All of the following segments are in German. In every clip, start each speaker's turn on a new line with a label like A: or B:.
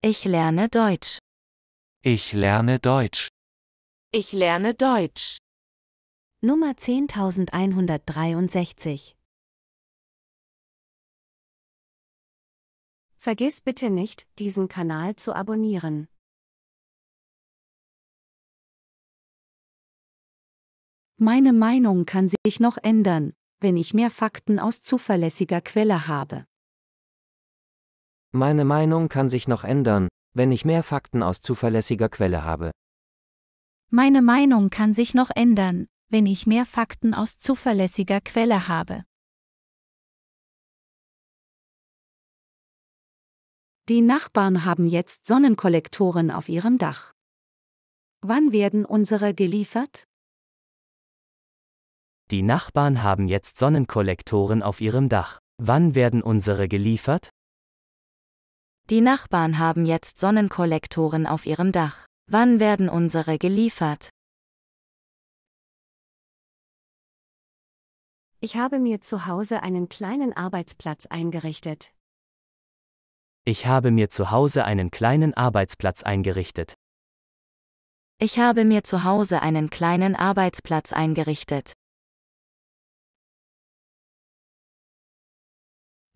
A: Ich lerne Deutsch. Ich lerne Deutsch. Ich lerne Deutsch. Nummer 10163 Vergiss bitte nicht, diesen Kanal zu abonnieren. Meine Meinung kann sich noch ändern, wenn ich mehr Fakten aus zuverlässiger Quelle
B: habe. Meine Meinung kann sich noch ändern, wenn ich mehr Fakten aus zuverlässiger Quelle habe.
C: Meine Meinung kann sich noch ändern, wenn
A: ich mehr Fakten aus zuverlässiger Quelle habe. Die Nachbarn haben jetzt Sonnenkollektoren auf ihrem Dach. Wann werden unsere geliefert?
B: Die Nachbarn haben jetzt Sonnenkollektoren auf ihrem Dach. Wann werden unsere geliefert?
C: Die Nachbarn haben jetzt Sonnenkollektoren
A: auf ihrem Dach. Wann werden unsere geliefert?
C: Ich habe mir zu Hause einen kleinen Arbeitsplatz eingerichtet.
B: Ich habe mir zu Hause einen kleinen Arbeitsplatz
A: eingerichtet. Ich habe mir zu Hause einen kleinen Arbeitsplatz eingerichtet.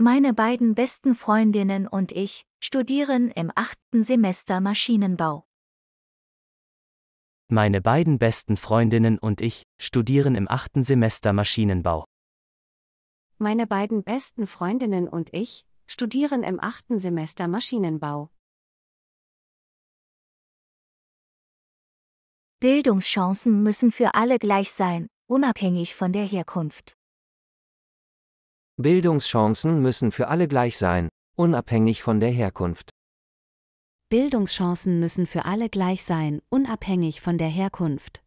D: Meine beiden besten Freundinnen und ich studieren im achten Semester Maschinenbau.
B: Meine beiden besten Freundinnen und ich studieren im achten Semester Maschinenbau.
C: Meine beiden besten Freundinnen und ich studieren im achten Semester Maschinenbau.
D: Bildungschancen müssen für alle gleich sein, unabhängig von der Herkunft.
B: Bildungschancen müssen für alle gleich sein, unabhängig von der Herkunft.
D: Bildungschancen
A: müssen für alle gleich sein, unabhängig von der Herkunft.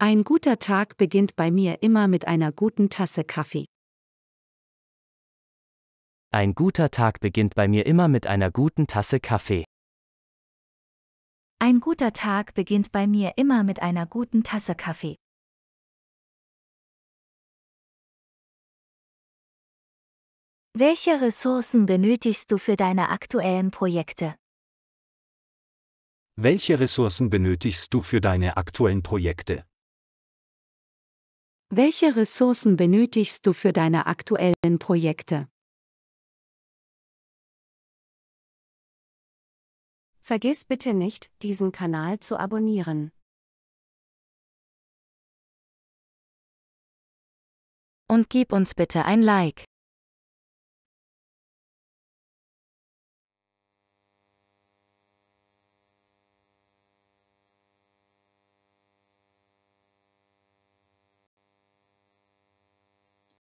A: Ein guter Tag beginnt bei mir immer mit einer guten Tasse Kaffee. Ein guter
B: Tag beginnt bei mir immer mit einer guten Tasse Kaffee.
A: Ein guter Tag beginnt bei mir immer mit einer guten Tasse Kaffee. Welche Ressourcen benötigst du für deine aktuellen Projekte? Welche
C: Ressourcen benötigst du für deine aktuellen Projekte?
A: Welche Ressourcen benötigst du für deine aktuellen Projekte? Vergiss bitte nicht, diesen Kanal zu abonnieren. Und gib uns bitte ein Like.